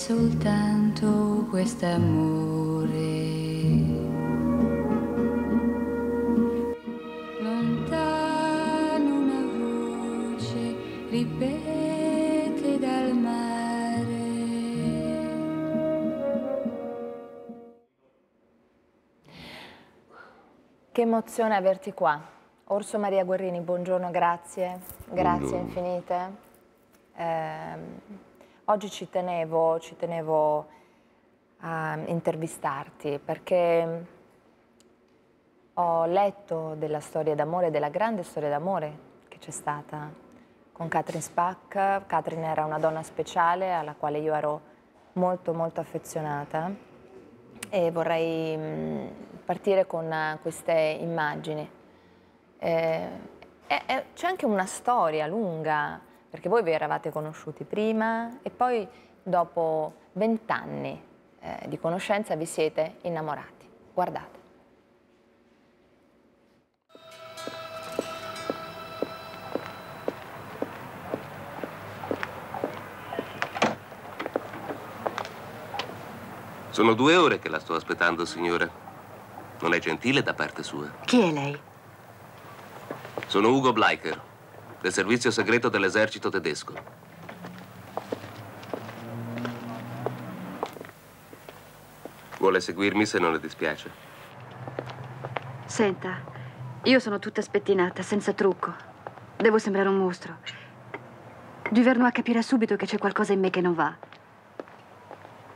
soltanto quest'amore. Lontano una voce ripete dal mare. Che emozione averti qua. Orso Maria Guerrini, buongiorno, grazie. Grazie buongiorno. infinite. Eh, oggi ci tenevo, ci tenevo a intervistarti perché ho letto della storia d'amore, della grande storia d'amore che c'è stata con Katrin Spack. Katrin era una donna speciale alla quale io ero molto molto affezionata e vorrei mm, partire con queste immagini. Eh, c'è anche una storia lunga perché voi vi eravate conosciuti prima e poi dopo vent'anni eh, di conoscenza vi siete innamorati. Guardate. Sono due ore che la sto aspettando, signora. Non è gentile da parte sua. Chi è lei? Sono Ugo Bleicher, del servizio segreto dell'esercito tedesco. Vuole seguirmi se non le dispiace? Senta, io sono tutta spettinata, senza trucco. Devo sembrare un mostro. a capirà subito che c'è qualcosa in me che non va.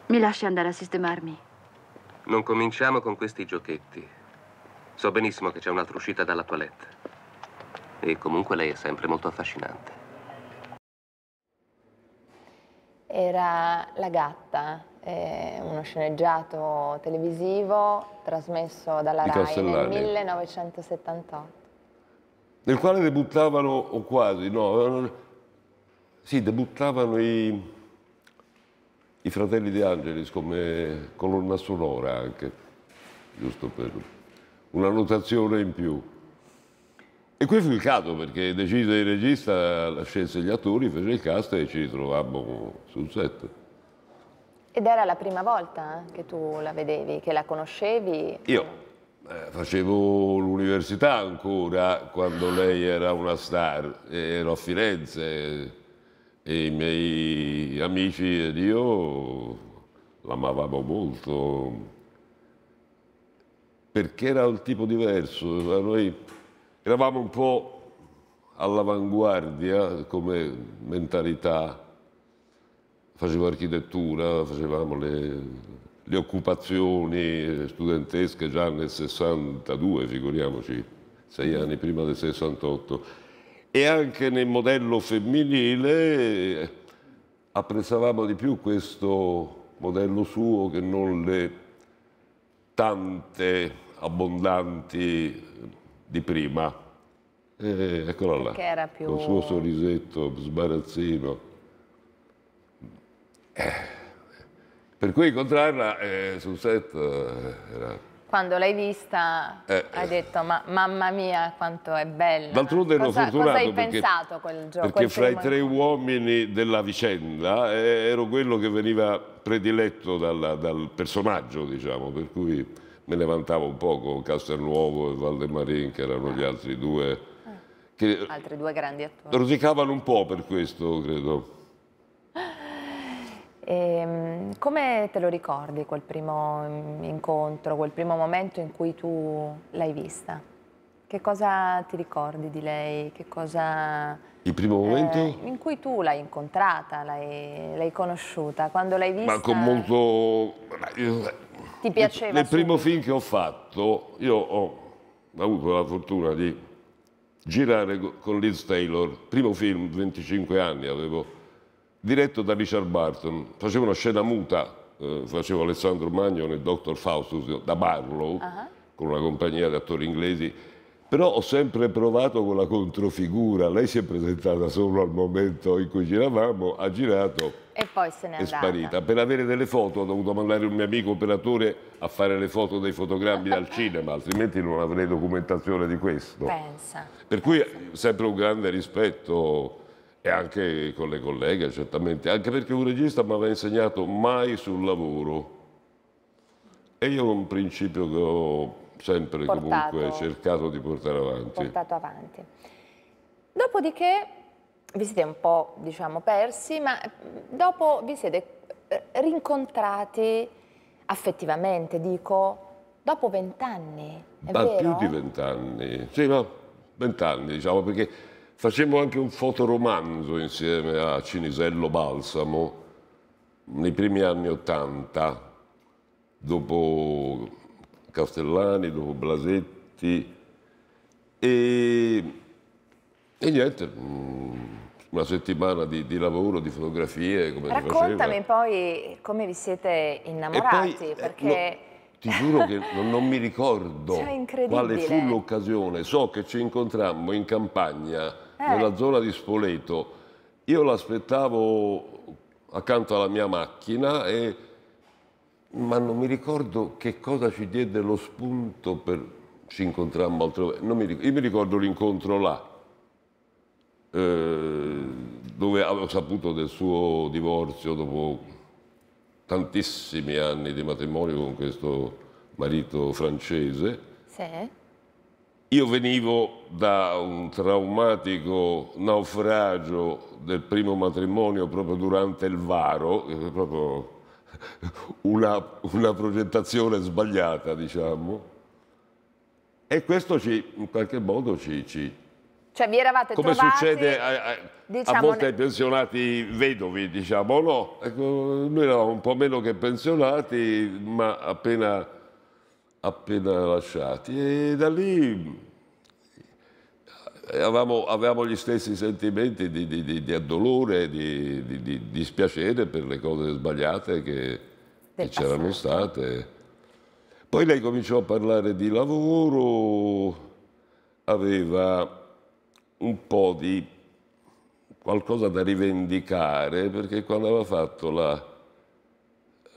Mi lasci andare a sistemarmi. Non cominciamo con questi giochetti. So benissimo che c'è un'altra uscita dalla toilette. E comunque lei è sempre molto affascinante. Era La gatta, eh, uno sceneggiato televisivo trasmesso dalla RAI nel 1978. Nel quale debuttavano, o quasi, no, eh, sì, debuttavano i, i fratelli di Angelis come colonna sonora anche, giusto per una notazione in più. E qui fu il caso perché decise il regista, scelse gli attori, fece il cast e ci ritrovammo sul set. Ed era la prima volta eh, che tu la vedevi, che la conoscevi? Io eh, facevo l'università ancora quando lei era una star, ero a Firenze e i miei amici ed io l'amavamo molto perché era un tipo diverso, noi eravamo un po' all'avanguardia come mentalità, facevo architettura, facevamo le, le occupazioni studentesche già nel 62, figuriamoci, sei mm. anni prima del 68, e anche nel modello femminile apprezzavamo di più questo modello suo che non le tante abbondanti di prima. E, eh, eccolo là, era più... col suo sorrisetto sbarazzino. Eh, per cui incontrarla eh, sul set eh, era... Quando l'hai vista eh, hai detto ma, mamma mia quanto è bella. D'altronde ero fortunato cosa hai perché, pensato quel gioco? Perché fra i tre uomini della vicenda eh, ero quello che veniva prediletto dalla, dal personaggio, diciamo, per cui me ne vantavo un po' con Castelnuovo e Valdemarin, che erano gli altri due. Che altri due grandi attori. Rosicavano un po' per questo, credo. E, ehm, come te lo ricordi quel primo mm, incontro, quel primo momento in cui tu l'hai vista? Che cosa ti ricordi di lei? Che cosa... Il primo eh, momento? Eh, in cui tu l'hai incontrata, l'hai conosciuta, quando l'hai vista... Ma con molto... Ti piaceva? Nel subito. primo film che ho fatto, io ho avuto la fortuna di girare con Liz Taylor, primo film, 25 anni avevo, diretto da Richard Barton, facevo una scena muta, eh, facevo Alessandro Magno nel Dr. Faustus da Barlow, uh -huh. con una compagnia di attori inglesi, però ho sempre provato con la controfigura, lei si è presentata solo al momento in cui giravamo, ha girato e poi se n'è andata. sparita. Per avere delle foto ho dovuto mandare un mio amico operatore a fare le foto dei fotogrammi al cinema, altrimenti non avrei documentazione di questo. Pensa. Per cui pensa. sempre un grande rispetto e anche con le colleghe certamente, anche perché un regista mi aveva insegnato mai sul lavoro. E io ho un principio che ho sempre portato, comunque cercato di portare avanti. Portato avanti. Dopodiché vi siete un po' diciamo, persi, ma mm, dopo vi siete eh, rincontrati affettivamente, dico, dopo vent'anni. Ma vero? più di vent'anni, sì, ma vent'anni diciamo, perché facemmo anche un fotoromanzo insieme a Cinisello Balsamo nei primi anni Ottanta, dopo Castellani, dopo Blasetti e, e niente, mm, una settimana di, di, lavoro, di fotografie. Come Raccontami poi come vi siete innamorati, poi, eh, perché... no, ti giuro che non, non mi ricordo cioè, quale fu l'occasione. So che ci incontrammo in campagna, eh. nella zona di Spoleto. Io l'aspettavo accanto alla mia macchina e ma non mi ricordo che cosa ci diede lo spunto per ci incontrammo altrove. Mi ricordo, io mi ricordo l'incontro là, eh, dove avevo saputo del suo divorzio dopo tantissimi anni di matrimonio con questo marito francese. Sì. Io venivo da un traumatico naufragio del primo matrimonio proprio durante il Varo, eh, proprio una, una progettazione sbagliata, diciamo. E questo ci, in qualche modo ci... ci cioè vi eravate Come trovati, succede a, a, diciamo, a volte ai pensionati vedovi, diciamo, no? Ecco, noi eravamo un po' meno che pensionati, ma appena, appena lasciati. E da lì eh, avevamo, avevamo, gli stessi sentimenti di, di, di, di addolore, di, dispiacere per le cose sbagliate che, che c'erano state. Poi lei cominciò a parlare di lavoro, aveva un po' di qualcosa da rivendicare perché quando aveva fatto la,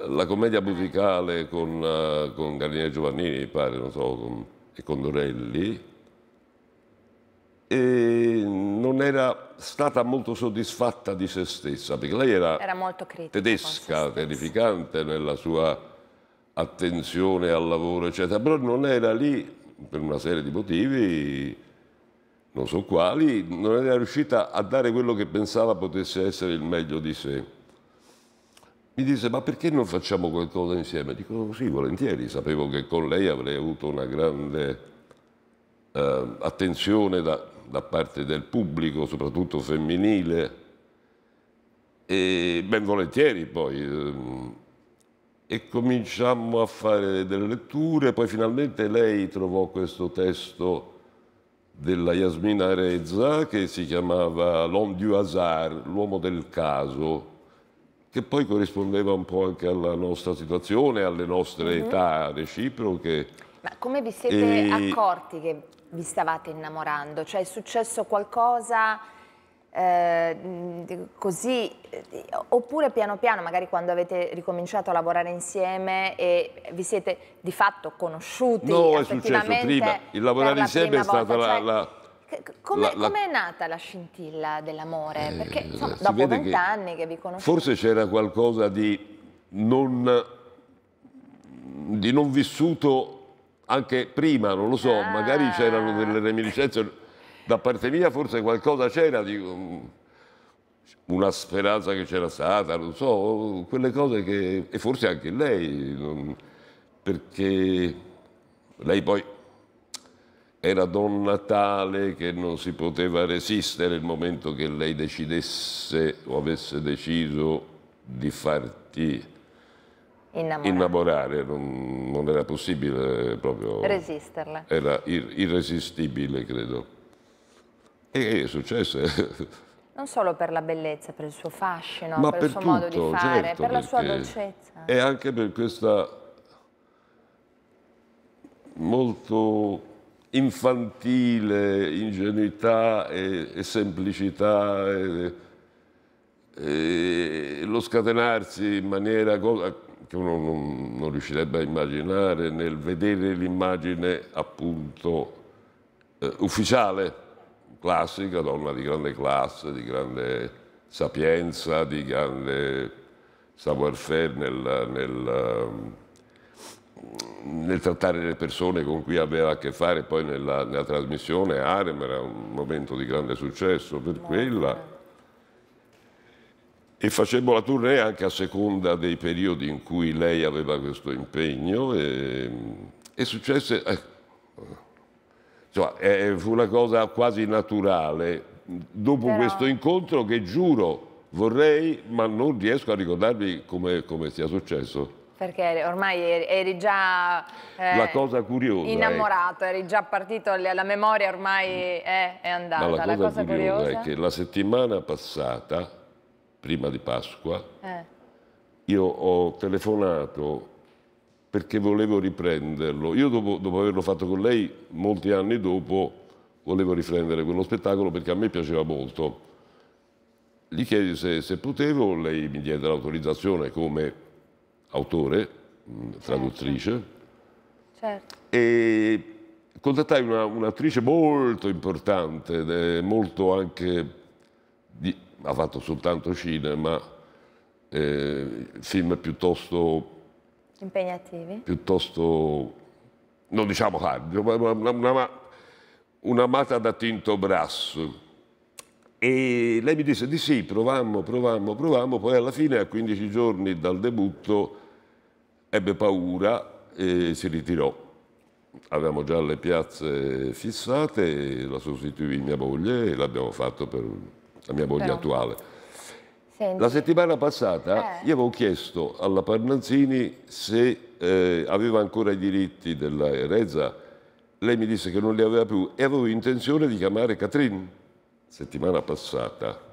la commedia musicale con, eh, con Garnier Giovannini, pare, non so, con, e con Dorelli, e non era stata molto soddisfatta di se stessa, perché lei era, era critica, tedesca, terrificante nella sua attenzione al lavoro, eccetera, però non era lì, per una serie di motivi, non so quali, non era riuscita a dare quello che pensava potesse essere il meglio di sé. Mi disse, ma perché non facciamo qualcosa insieme? Dico, sì, volentieri, sapevo che con lei avrei avuto una grande eh, attenzione da, da parte del pubblico, soprattutto femminile, e ben volentieri poi. Ehm, e cominciammo a fare delle letture, poi finalmente lei trovò questo testo della Yasmina Rezza che si chiamava L'homme du hasard, l'uomo del caso, che poi corrispondeva un po' anche alla nostra situazione, alle nostre mhm. età reciproche. Ma come vi siete e... accorti che vi stavate innamorando? Cioè è successo qualcosa eh, così? Eh, oppure piano piano, magari quando avete ricominciato a lavorare insieme e vi siete di fatto conosciuti? No, è successo prima. Il lavorare insieme è stata volta, la... Cioè... la... Come, la... com è nata la scintilla dell'amore? Eh, Perché insomma, dopo vent'anni che, che vi conoscete... Forse c'era qualcosa di non, di non vissuto anche prima, non lo so, ah. magari c'erano delle reminiscenze, da parte mia forse qualcosa c'era di um, una speranza che c'era stata, non so, quelle cose che... e forse anche lei, non... perché lei poi era donna tale che non si poteva resistere il momento che lei decidesse o avesse deciso di farti innamorare, innamorare non, non, era possibile proprio... Resisterla. Era ir irresistibile, credo. E è successo. Eh. Non solo per la bellezza, per il suo fascino, Ma per, per il suo tutto, modo di fare, certo, per la sua dolcezza. E anche per questa molto infantile ingenuità e, e semplicità, e, e lo scatenarsi in maniera che uno non, non riuscirebbe a immaginare nel vedere l'immagine appunto eh, ufficiale, classica, donna di grande classe, di grande sapienza, di grande savoir-faire nel, nel, ehm, nel, trattare le persone con cui aveva a che fare poi nella, nella trasmissione Arem era un momento di grande successo per quella e facemmo la tournée anche a seconda dei periodi in cui lei aveva questo impegno e, ehm, e successe, eh, cioè, eh, fu una cosa quasi naturale dopo Però... questo incontro che giuro vorrei ma non riesco a ricordarvi come, come sia successo. Perché ormai eri già eh, curiosa, innamorato, eh. eri già partito, la memoria ormai è, è andata. Ma la cosa, la cosa curiosa, curiosa è che la settimana passata prima di Pasqua, eh. io ho telefonato perché volevo riprenderlo. Io dopo, dopo, averlo fatto con lei, molti anni dopo, volevo riprendere quello spettacolo perché a me piaceva molto. Gli chiedi se, se potevo, lei mi diede l'autorizzazione come autore, certo. traduttrice. Certo. E contattai un'attrice molto importante, molto anche di, ha fatto soltanto cinema, eh, film piuttosto... Impegnativi? Piuttosto, non diciamo hard, una, una, una mata da tinto brasso. E lei mi disse di sì, provammo, provammo, provammo, poi alla fine a 15 giorni dal debutto ebbe paura e si ritirò. Avevamo già le piazze fissate, la sostituì mia moglie e l'abbiamo fatto per la mia moglie Però. attuale. Senti. La settimana passata eh. io avevo chiesto alla Parnazzini se eh, aveva ancora i diritti della Reza, lei mi disse che non li aveva più e avevo intenzione di chiamare Catrin settimana passata.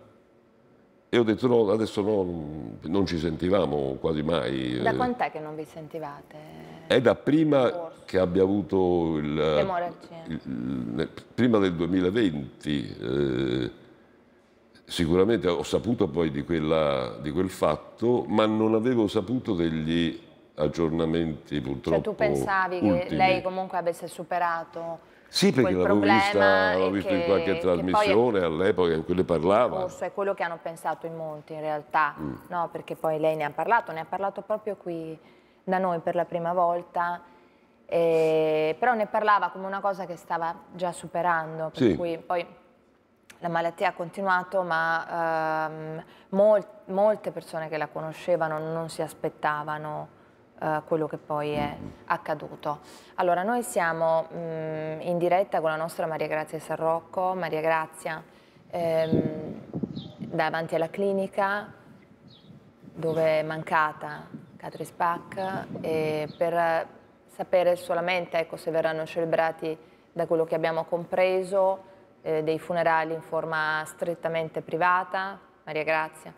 E ho detto no, adesso no, non ci sentivamo quasi mai. Da quant'è che non vi sentivate? È da prima che abbia avuto il... Temore prima del 2020. Eh, sicuramente ho saputo poi di, quella, di, quel fatto, ma non avevo saputo degli aggiornamenti purtroppo. Cioè tu pensavi ultimi. che lei comunque avesse superato sì, perché l'avevo vista, visto che, in qualche trasmissione all'epoca in cui le parlava. Forse è quello che hanno pensato in molti in realtà, mm. no, perché poi lei ne ha parlato, ne ha parlato proprio qui da noi per la prima volta, eh, però ne parlava come una cosa che stava già superando, per sì. cui poi la malattia ha continuato, ma ehm, mol molte persone che la conoscevano non si aspettavano eh, quello che poi è accaduto. Allora, noi siamo mh, mm, in diretta con la nostra Maria Grazia Sarrocco. Maria Grazia, ehm, davanti alla clinica dove è mancata Catri Spack, per sapere solamente ecco, se verranno celebrati da quello che abbiamo compreso eh, dei funerali in forma strettamente privata. Maria Grazia.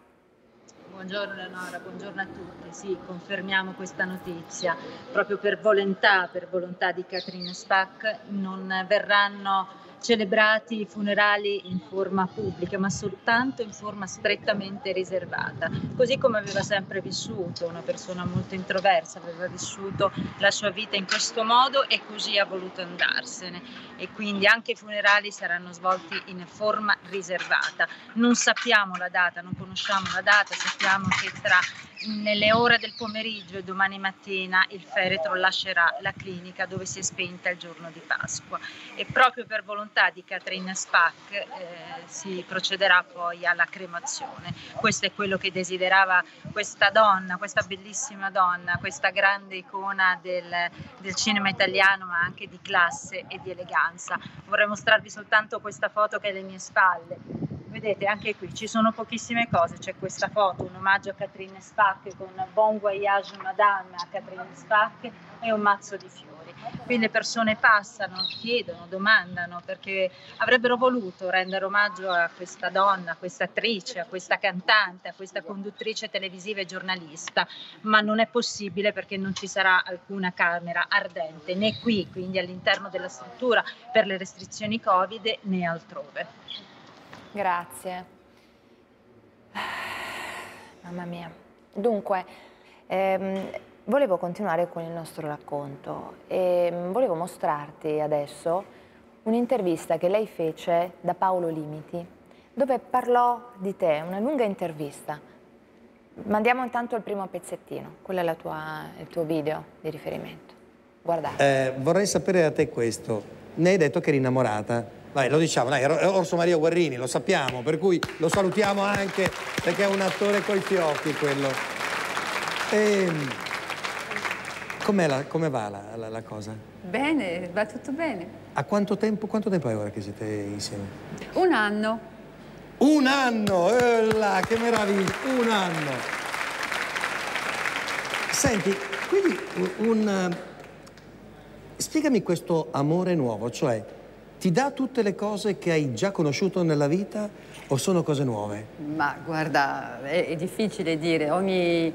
Buongiorno Eleonora, buongiorno a tutti. Sì, confermiamo questa notizia. Proprio per volontà, per volontà di Caterina Spack non verranno celebrati i funerali in forma pubblica, ma soltanto in forma strettamente riservata, così come aveva sempre vissuto, una persona molto introversa, aveva vissuto la sua vita in questo modo e così ha voluto andarsene e quindi anche i funerali saranno svolti in forma riservata. Non sappiamo la data, non conosciamo la data, sappiamo che tra nelle ore del pomeriggio e domani mattina il feretro lascerà la clinica dove si è spenta il giorno di Pasqua e proprio per volontà di Katrina Spack eh, si procederà poi alla cremazione. Questo è quello che desiderava questa donna, questa bellissima donna, questa grande icona del, del cinema italiano ma anche di classe e di eleganza. Vorrei mostrarvi soltanto questa foto che è alle mie spalle Vedete, anche qui ci sono pochissime cose. C'è questa foto, un omaggio a Catherine Spack con Bon Voyage Madame a Catherine Spack e un mazzo di fiori. Qui le persone passano, chiedono, domandano perché avrebbero voluto rendere omaggio a questa donna, a questa attrice, a questa cantante, a questa conduttrice televisiva e giornalista, ma non è possibile perché non ci sarà alcuna camera ardente né qui, quindi all'interno della struttura per le restrizioni Covid né altrove. Grazie. Mamma mia. Dunque, ehm, volevo continuare con il nostro racconto e mm, volevo mostrarti adesso un'intervista che lei fece da Paolo Limiti, dove parlò di te, una lunga intervista. Mandiamo intanto il primo pezzettino, quello è tua, il tuo video di riferimento. Guardate. Eh, vorrei sapere da te questo. Ne hai detto che eri innamorata Vai, lo diciamo, dai, Orso Maria Guerrini, lo sappiamo, per cui lo salutiamo anche perché è un attore coi fiocchi quello. E... Ehm, la, come va la, la, la, cosa? Bene, va tutto bene. A quanto tempo, quanto tempo è ora che siete insieme? Un anno. Un anno, là, che meraviglia, un anno. Senti, quindi un... un spiegami questo amore nuovo, cioè ti dà tutte le cose che hai già conosciuto nella vita o sono cose nuove? Ma guarda, è, è difficile dire, ogni, eh,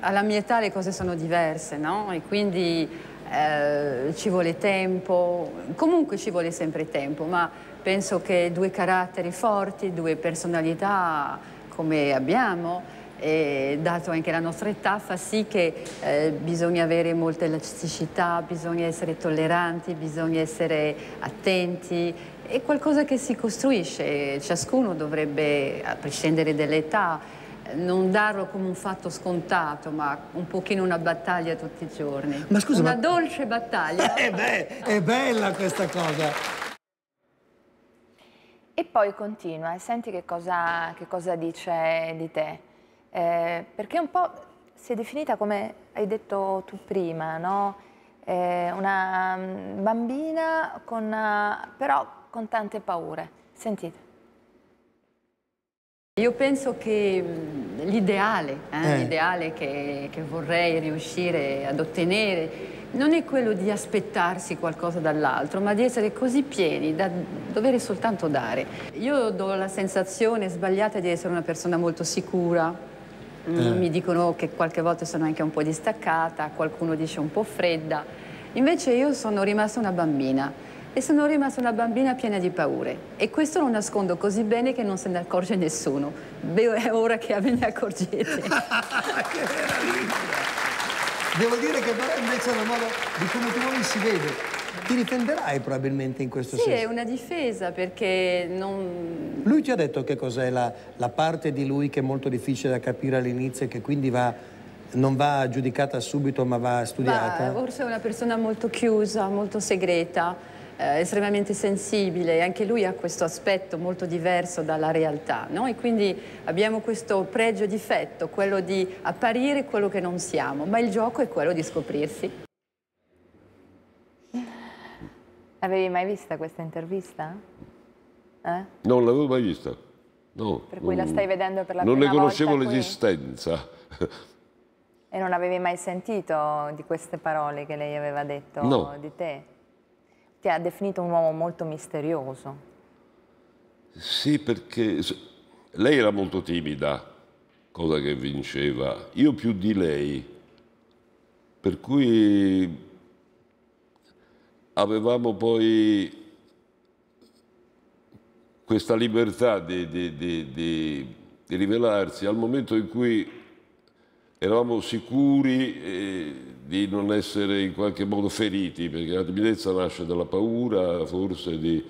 alla mia età le cose sono diverse, no? E quindi eh, ci vuole tempo, comunque ci vuole sempre tempo, ma penso che due caratteri forti, due personalità come abbiamo, e dato anche la nostra età fa sì che eh, bisogna avere molta elasticità, bisogna essere tolleranti, bisogna essere attenti, è qualcosa che si costruisce, ciascuno dovrebbe, a prescindere dall'età, non darlo come un fatto scontato, ma un pochino una battaglia tutti i giorni. Ma scusa, una ma... dolce battaglia. Eh beh, è bella questa cosa. E poi continua senti che cosa, che cosa dice di te eh, perché un po' si è definita come hai detto tu prima, no? eh, una mm, bambina con, eh, però con tante paure. Sentite. Io penso che mm, l'ideale, eh, eh, l'ideale che, che vorrei riuscire ad ottenere non è quello di aspettarsi qualcosa dall'altro, ma di essere così pieni da dover soltanto dare. Io do la sensazione sbagliata di essere una persona molto sicura, Mm. eh. mi dicono che qualche volta sono anche un po' distaccata, qualcuno dice un po' fredda. Invece io sono rimasta una bambina e sono rimasta una bambina piena di paure e questo lo nascondo così bene che non se ne accorge nessuno. Beh, è ora che ve ne accorgete. che meraviglia! Devo dire che però invece è una modo di come tu non si vede ti difenderai probabilmente in questo sì, senso. Sì, è una difesa perché non... Lui ti ha detto che cos'è la, la, parte di lui che è molto difficile da capire all'inizio e che quindi va, non va giudicata subito ma va studiata? Ma forse è una persona molto chiusa, molto segreta, eh, estremamente sensibile e anche lui ha questo aspetto molto diverso dalla realtà. No? E quindi abbiamo questo pregio difetto, quello di apparire quello che non siamo, ma il gioco è quello di scoprirsi. Avevi mai vista questa intervista? Eh? Non l'avevo mai vista. No, per cui non, la stai vedendo per la prima volta. Non ne conoscevo l'esistenza. E non avevi mai sentito di queste parole che lei aveva detto no. di te? Ti ha definito un uomo molto misterioso. Sì, perché lei era molto timida, cosa che vinceva. Io più di lei. Per cui avevamo poi questa libertà di, di, di, di rivelarsi al momento in cui eravamo sicuri eh, di non essere in qualche modo feriti, perché la timidezza nasce dalla paura, forse di...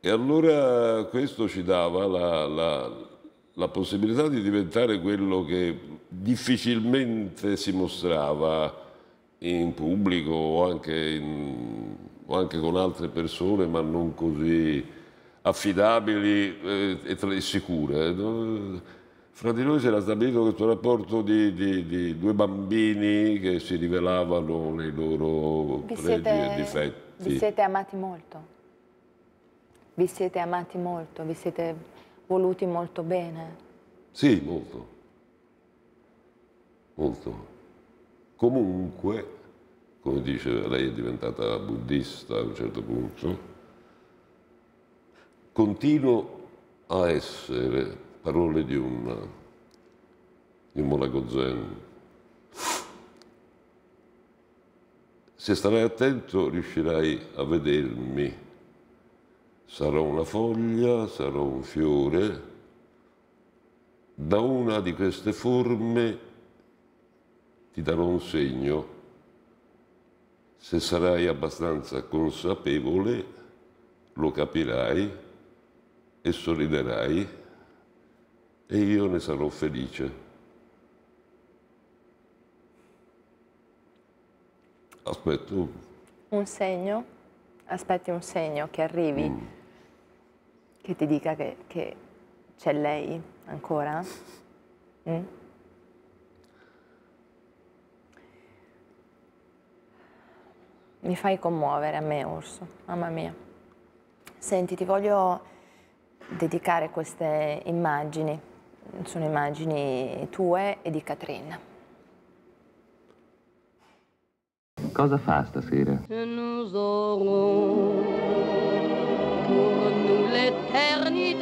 E allora questo ci dava la, la, la possibilità di diventare quello che difficilmente si mostrava in pubblico o anche, in, o anche con altre persone, ma non così affidabili eh, e, e sicure. Fra di noi si era stabilito questo rapporto di, di, di due bambini che si rivelavano nei loro vi pregi siete, e difetti. Vi siete amati molto? Vi siete amati molto? Vi siete voluti molto bene? Sì, molto. Molto. Comunque, come dice, lei è diventata buddista a un certo punto, continuo a essere, parole di un, di un monaco zen, se starai attento riuscirai a vedermi, sarò una foglia, sarò un fiore, da una di queste forme ti darò un segno. Se sarai abbastanza consapevole, lo capirai e sorriderai e io ne sarò felice. Aspetto. Un segno? Aspetti un segno che arrivi, mm. che ti dica che, c'è lei ancora? Mm? mi fai commuovere a me Orso, mamma mia. Senti, ti voglio dedicare queste immagini, sono immagini tue e di Catrin. Cosa fa stasera? Nous aurons pour nous l'éternité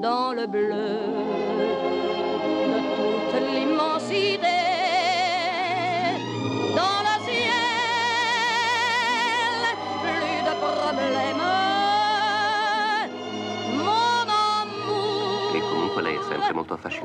dans le bleu. vraiment pas fâché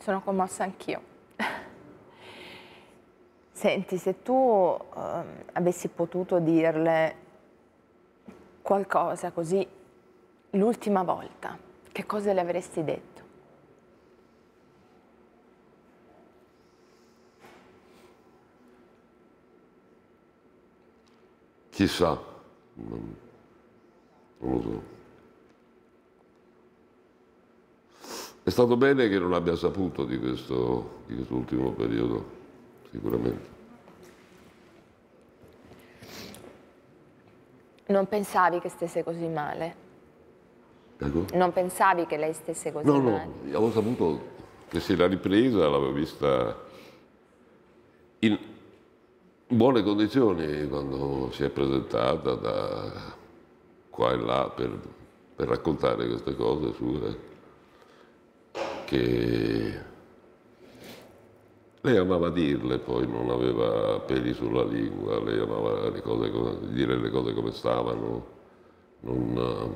Sono commossa anch'io. Senti, se tu eh, avessi potuto dirle qualcosa così l'ultima volta, che cosa le avresti detto? Chissà, non lo so. È stato bene che non abbia saputo di questo di quest'ultimo periodo, sicuramente. Non pensavi che stesse così male? Ecco. Non pensavi che lei stesse così no, male? No, no, avevo saputo che si era ripresa l'avevo vista in buone condizioni quando si è presentata da qua e là per, per raccontare queste cose sue che lei amava dirle, poi non aveva peli sulla lingua, lei amava le cose, dire le cose come stavano. Non,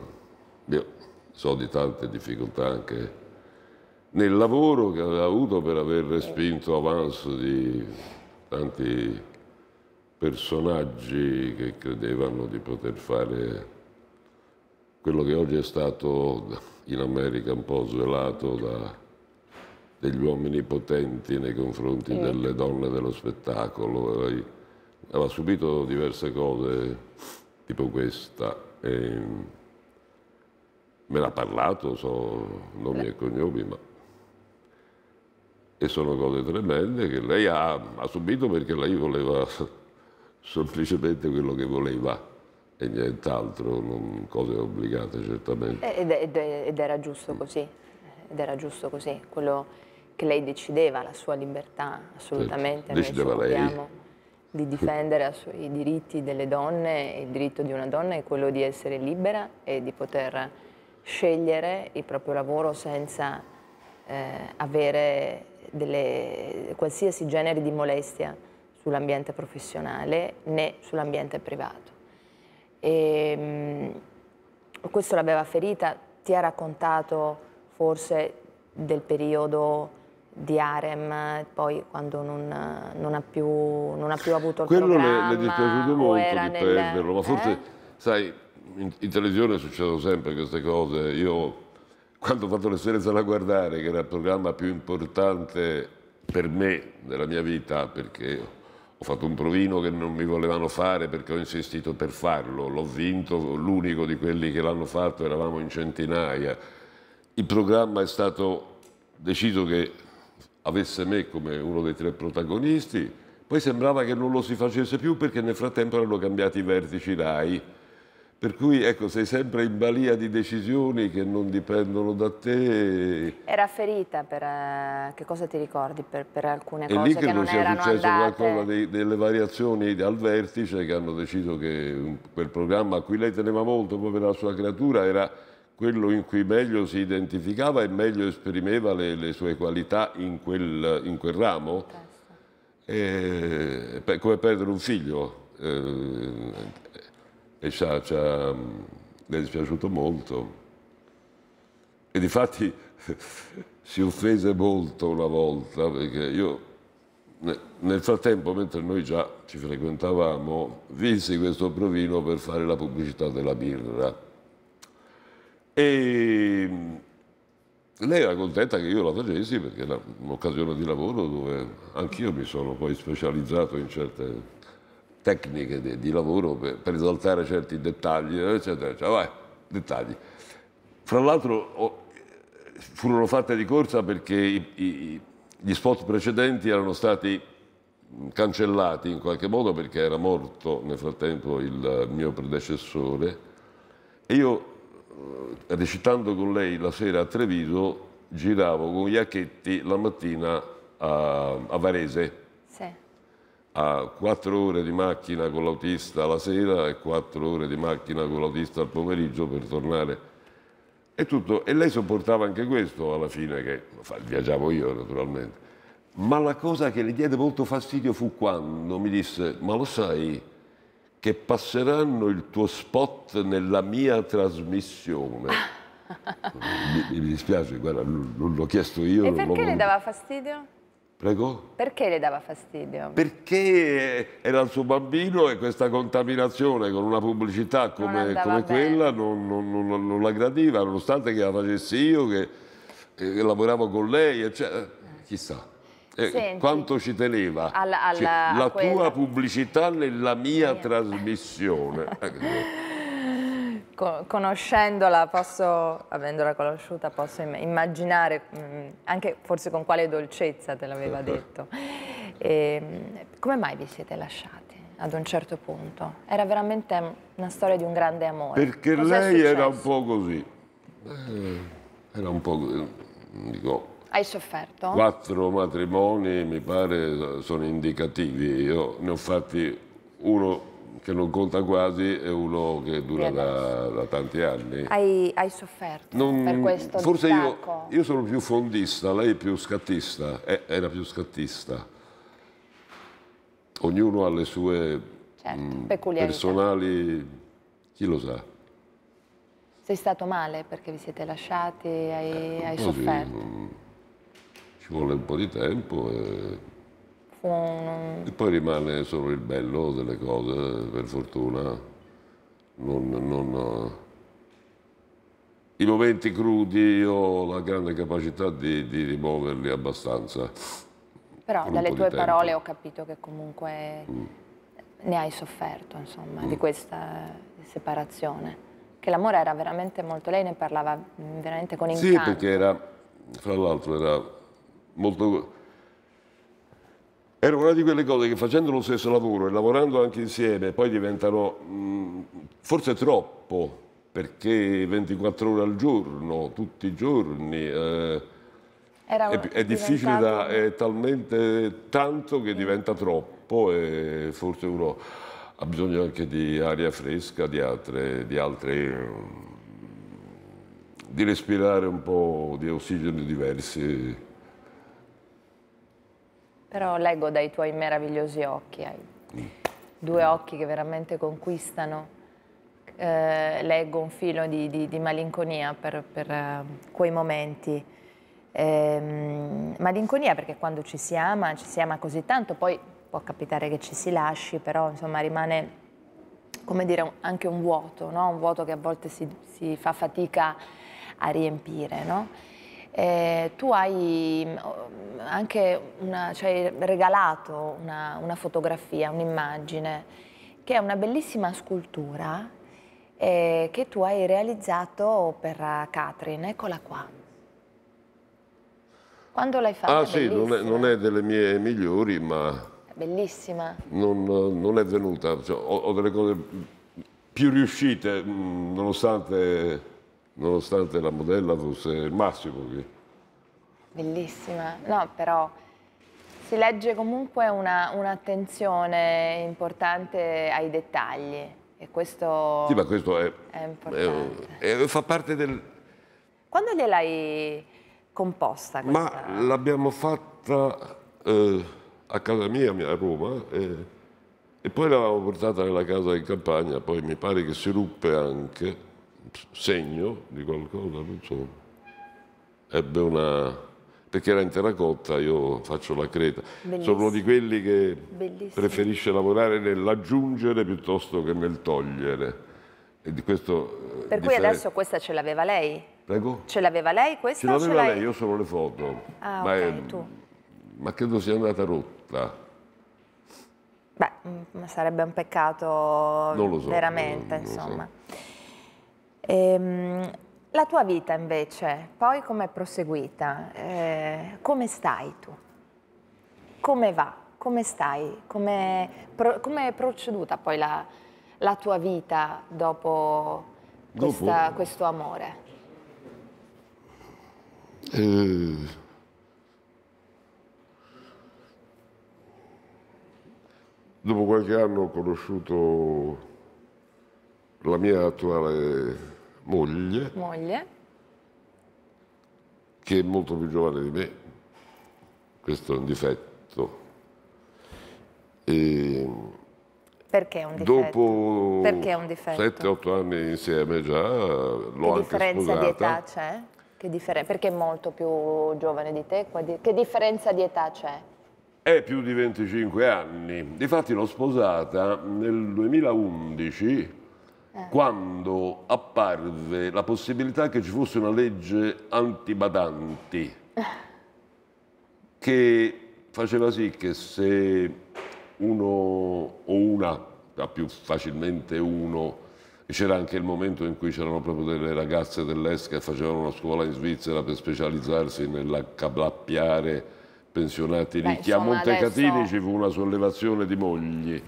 eh, io so di tante difficoltà anche nel lavoro che aveva avuto per aver respinto avance di tanti personaggi che credevano di poter fare quello che oggi è stato in America un po' svelato da degli uomini potenti nei confronti sì. delle donne dello spettacolo. Aveva subito diverse cose tipo questa. E me l'ha parlato, so nomi e cognomi, ma... E sono cose tremende che lei ha, ha subito perché lei voleva semplicemente quello che voleva e nient'altro, non cose obbligate certamente. Eh, ed, ed, ed, era giusto così, ed era giusto così. Quello che lei decideva la sua libertà, assolutamente. Decideva Noi lei. di difendere i diritti delle donne, il diritto di una donna è quello di essere libera e di poter scegliere il proprio lavoro senza eh, avere delle, qualsiasi genere di molestia sull'ambiente professionale né sull'ambiente privato. E, ehm, questo l'aveva ferita, ti ha raccontato forse del periodo di Arem, poi quando non, non, ha, più, non ha, più, avuto il Quello programma. Quello le, le è dispiaciuto molto di nel... perderlo, ma forse, eh? sai, in, in, televisione succedono sempre queste cose. Io, quando ho fatto l'esperienza da guardare, che era il programma più importante per me della mia vita, perché ho fatto un provino che non mi volevano fare perché ho insistito per farlo, l'ho vinto, l'unico di quelli che l'hanno fatto, eravamo in centinaia. Il programma è stato deciso che avesse me come uno dei tre protagonisti, poi sembrava che non lo si facesse più perché nel frattempo erano cambiati i vertici RAI. Per cui ecco, sei sempre in balia di decisioni che non dipendono da te. Era ferita per... Uh, che cosa ti ricordi? Per, per alcune e cose lì che non sia successo andate. qualcosa dei, delle variazioni al vertice che hanno deciso che quel programma a cui lei teneva molto, proprio per la sua creatura, era quello in cui meglio si identificava e meglio esprimeva le, le sue qualità in quel, in quel ramo, e, eh, per, come perdere un figlio. Eh, e ci ha, ci ha, mm, le è dispiaciuto molto. E difatti si offese molto una volta, perché io nel frattempo, mentre noi già ci frequentavamo, vinsi questo provino per fare la pubblicità della birra e ehm, lei era contenta che io la facessi perché era un'occasione di lavoro dove anch'io mi sono poi specializzato in certe tecniche di, di lavoro per, per, esaltare certi dettagli, eccetera, eccetera. Vai, dettagli. Fra l'altro oh, furono fatte di corsa perché i, i, gli spot precedenti erano stati cancellati in qualche modo perché era morto nel frattempo il mio predecessore e io eh, recitando con lei la sera a Treviso, giravo con Acchetti la mattina a, a Varese. Sì. A quattro ore di macchina con l'autista la sera e quattro ore di macchina con l'autista al pomeriggio per tornare. E, tutto, e lei sopportava anche questo alla fine, che viaggiavo io naturalmente. Ma la cosa che le diede molto fastidio fu quando mi disse, ma lo sai, che passeranno il tuo spot nella mia trasmissione. mi, mi, dispiace, guarda, non l'ho chiesto io. E perché le dava fastidio? Prego? Perché le dava fastidio? Perché era il suo bambino e questa contaminazione con una pubblicità come, come quella non, non, non, non, la gradiva, nonostante che la facessi io, che, eh, che lavoravo con lei, eccetera. Chissà eh, Senti, quanto ci teneva alla, alla, cioè, la quella... tua pubblicità nella mia, mia. trasmissione eh, conoscendola posso, avendola conosciuta posso immaginare mm, anche forse con quale dolcezza te l'aveva detto e, ehm, come mai vi siete lasciati? ad un certo punto era veramente una storia di un grande amore perché Cos lei era un po' così eh, era un po' così dico hai sofferto? Quattro matrimoni mi pare sono indicativi, io ne ho fatti uno che non conta quasi e uno che dura da, da, tanti anni. Hai, hai sofferto non, per questo Forse io, io, sono più fondista, lei più scattista, eh, era più scattista. Ognuno ha le sue certo, mh, mm, personali, chi lo sa. Sei stato male perché vi siete lasciati, hai, eh, hai sofferto. Sì, ci vuole un po' di tempo e... e, poi rimane solo il bello delle cose, per fortuna. Non, non... Eh, I momenti crudi ho la grande capacità di, di rimuoverli abbastanza. Però dalle tue parole ho capito che comunque mm. ne hai sofferto, insomma, mm. di questa separazione. Che l'amore era veramente molto... Lei ne parlava veramente con incanto. Sì, perché era, fra l'altro era molto... Era una di quelle cose che facendo lo stesso lavoro e lavorando anche insieme poi diventano mh, forse troppo perché 24 ore al giorno, tutti i giorni, eh, è, è, difficile, da, è talmente tanto che diventa troppo e forse uno ha bisogno anche di aria fresca, di altre, di, altre, di respirare un po' di ossigeno diversi. Però leggo dai tuoi meravigliosi occhi, hai mm. due occhi che veramente conquistano. Eh, leggo un filo di, di, di malinconia per, per uh, quei momenti. Eh, malinconia perché quando ci si ama, ci si ama così tanto, poi può capitare che ci si lasci, però insomma rimane come dire, anche un vuoto, no? un vuoto che a volte si, si fa fatica a riempire. No? eh, tu hai mm, anche una, cioè, regalato una, una fotografia, un'immagine, che è una bellissima scultura eh, che tu hai realizzato per Katrin. Eh, Eccola qua. Quando l'hai fatta? Ah sì, non è, non è, delle mie migliori, ma... bellissima. Non, non è venuta, cioè, ho, ho delle cose più riuscite, mm, nonostante nonostante la modella fosse il massimo. Qui. Bellissima, no però si legge comunque un'attenzione importante ai dettagli e questo, sì, ma questo è, è importante. È, è, fa parte del... Quando gliel'hai composta questa? Ma l'abbiamo fatta eh, a casa mia, a Roma, e, e poi l'avevamo portata nella casa in campagna, poi mi pare che si ruppe anche segno di qualcosa, non so. Ebbe una... perché era in terracotta, io faccio la creta. Bellissimo. Sono uno di quelli che Bellissimo. preferisce lavorare nell'aggiungere piuttosto che nel togliere. Questo, eh, per cui differen- adesso questa ce l'aveva lei? Prego? Ce l'aveva lei questa? Ce l'aveva ce lei, io sono le foto. Ah, ma, okay, è, tu. ma credo sia andata rotta. Beh, mm, sarebbe un peccato non lo so, veramente, non, non insomma. Lo so. Ehm, la tua vita invece, poi com'è proseguita? Eh, come stai tu? Come va? Come stai? Come, pro, come è proceduta poi la, la tua vita dopo, questa, questo amore? Eh... Dopo qualche anno ho conosciuto la mia attuale moglie, moglie, che è molto più giovane di me, questo è un difetto. E ehm, Perché è un difetto? Dopo Perché è un difetto? 7-8 anni insieme già l'ho anche sposata. Che differenza di età c'è? Differen Perché è molto più giovane di te? Che differenza di età c'è? È più di 25 anni. Difatti l'ho sposata nel 2011 eh. quando apparve la possibilità che ci fosse una legge antibadanti che faceva sì che se uno o una, da più facilmente uno, c'era anche il momento in cui c'erano proprio delle ragazze dell'est che facevano una scuola in Svizzera per specializzarsi nell'accablappiare pensionati ricchi. A Montecatini adesso... ci fu una sollevazione di mogli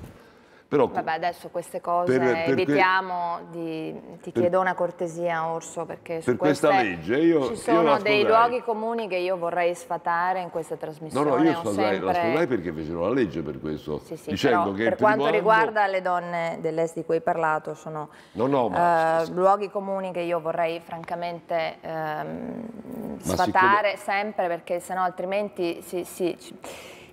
però, Vabbè, adesso queste cose per, per evitiamo que... di... Ti per, chiedo una cortesia, Orso, perché su per questa legge io, ci sono io dei luoghi comuni che io vorrei sfatare in questa trasmissione. No, no, io sfatrai, sempre... la sfatrai perché fecero la legge per questo. Sì, sì, dicendo che per quanto anno... riguarda le donne dell'est di cui hai parlato, sono no, no, ma... eh, luoghi comuni che io vorrei francamente ehm, sfatare siccome... sempre perché sennò altrimenti sì, si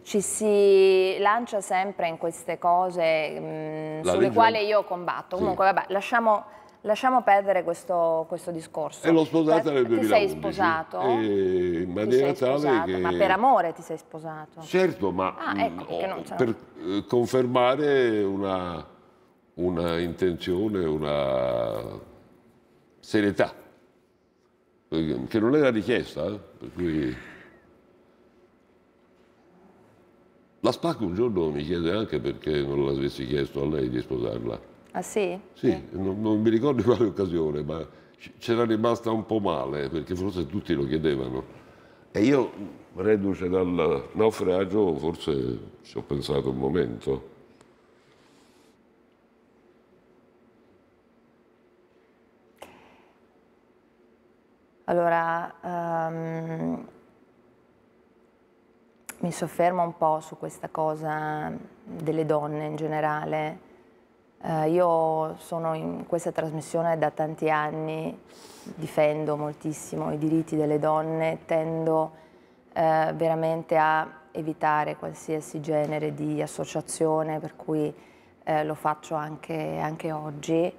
ci si lancia sempre in queste cose mh, mm, sulle legge... quali io combatto. Sì. Comunque, vabbè, lasciamo, lasciamo perdere questo, questo, discorso. E l'ho sposata nel 2011. Ti sei sposato? E in maniera tale che... Ma per amore ti sei sposato? Certo, ma ah, mm, ecco, mh, oh, per eh, confermare una, una intenzione, una serietà, eh, che non era richiesta, eh, per cui... La SPAC un giorno mi chiese anche perché non l'avessi chiesto a lei di sposarla. Ah sì? Sì, eh. non, non, mi ricordo in quale occasione, ma c'era rimasta un po' male perché forse tutti lo chiedevano. E io, reduce dal naufragio, forse ci ho pensato un momento. Allora, um, mi soffermo un po' su questa cosa delle donne in generale. Eh, io sono in questa trasmissione da tanti anni, difendo moltissimo i diritti delle donne, tendo eh, veramente a evitare qualsiasi genere di associazione, per cui eh, lo faccio anche, anche oggi.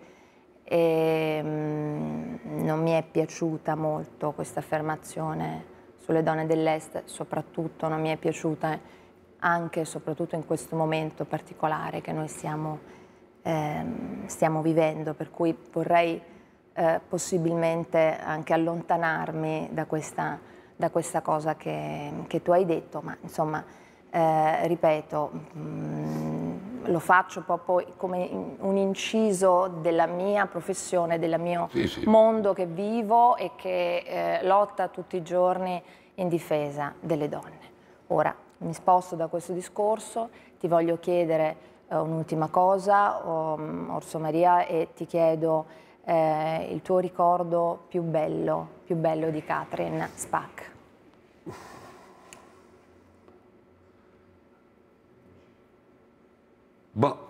E, mh, mm, non mi è piaciuta molto questa affermazione sulle donne dell'Est soprattutto non mi è piaciuta eh, anche e soprattutto in questo momento particolare che noi stiamo, ehm, stiamo vivendo, per cui vorrei eh, possibilmente anche allontanarmi da questa, da questa cosa che, che, tu hai detto, ma insomma, eh, ripeto, mh, mm, lo faccio proprio come un inciso della mia professione, del mio sì, sì. mondo che vivo e che eh, lotta tutti i giorni in difesa delle donne. Ora mi sposto da questo discorso, ti voglio chiedere eh, un'ultima cosa, um, Orso Maria, e ti chiedo eh, il tuo ricordo più bello, più bello di Catherine Spack. Boh.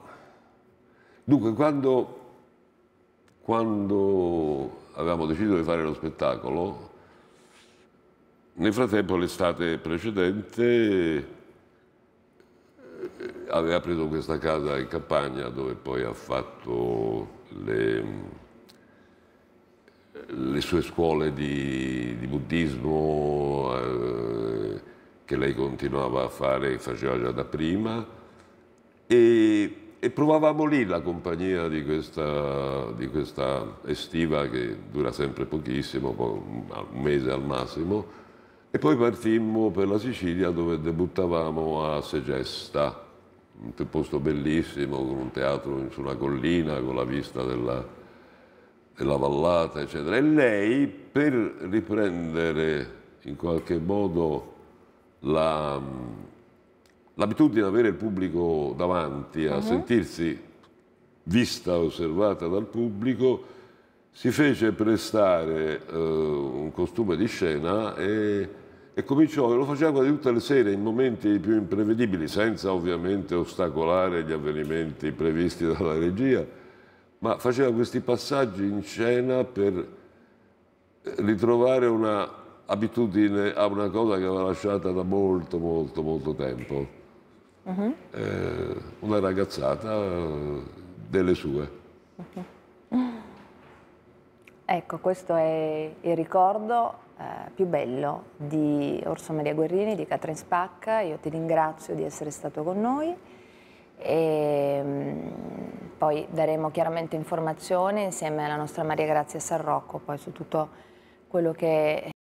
Dunque, quando, quando avevamo deciso di fare lo spettacolo, nel frattempo l'estate precedente eh, aveva preso questa casa in campagna dove poi ha fatto le, le sue scuole di, di buddismo eh, che lei continuava a fare, e faceva già da prima e, e provavamo lì la compagnia di questa, di questa, estiva che dura sempre pochissimo, un mese al massimo, e poi partimmo per la Sicilia dove debuttavamo a Segesta, un posto bellissimo, con un teatro su una collina, con la vista della, della vallata, eccetera. E lei, per riprendere in qualche modo la, l'abitudine ad avere il pubblico davanti, a uh mhm. -huh. sentirsi vista, osservata dal pubblico, si fece prestare eh, un costume di scena e, e cominciò, e lo faceva di tutte le sere in momenti più imprevedibili, senza ovviamente ostacolare gli avvenimenti previsti dalla regia, ma faceva questi passaggi in scena per ritrovare una abitudine a una cosa che aveva lasciata da molto molto molto tempo uh-huh. eh, una ragazzata eh, delle sue. Uh-huh. Ecco, questo è il ricordo eh, più bello di Orso Maria Guerrini, di Catherine Spacca. Io ti ringrazio di essere stato con noi. E, ehm, mh, poi daremo chiaramente informazioni insieme alla nostra Maria Grazia San Rocco poi su tutto quello che